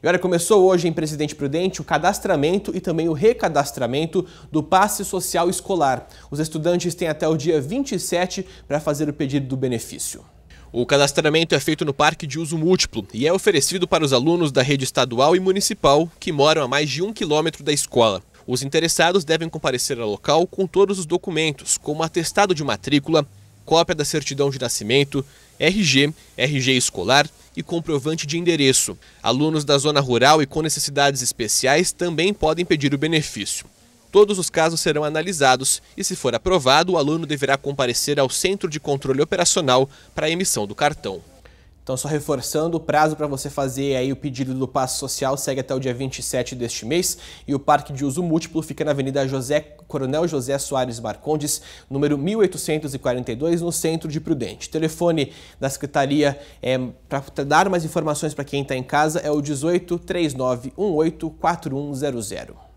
E olha, começou hoje em Presidente Prudente o cadastramento e também o recadastramento do passe social escolar. Os estudantes têm até o dia 27 para fazer o pedido do benefício. O cadastramento é feito no parque de uso múltiplo e é oferecido para os alunos da rede estadual e municipal que moram a mais de um quilômetro da escola. Os interessados devem comparecer ao local com todos os documentos, como atestado de matrícula, cópia da certidão de nascimento, RG, RG escolar e comprovante de endereço. Alunos da zona rural e com necessidades especiais também podem pedir o benefício. Todos os casos serão analisados e, se for aprovado, o aluno deverá comparecer ao Centro de Controle Operacional para a emissão do cartão. Então, só reforçando, o prazo para você fazer aí o pedido do passo social segue até o dia 27 deste mês e o parque de uso múltiplo fica na Avenida José Coronel José Soares Marcondes, número 1842, no centro de Prudente. O telefone da secretaria é para dar mais informações para quem está em casa é o 18 3918 4100.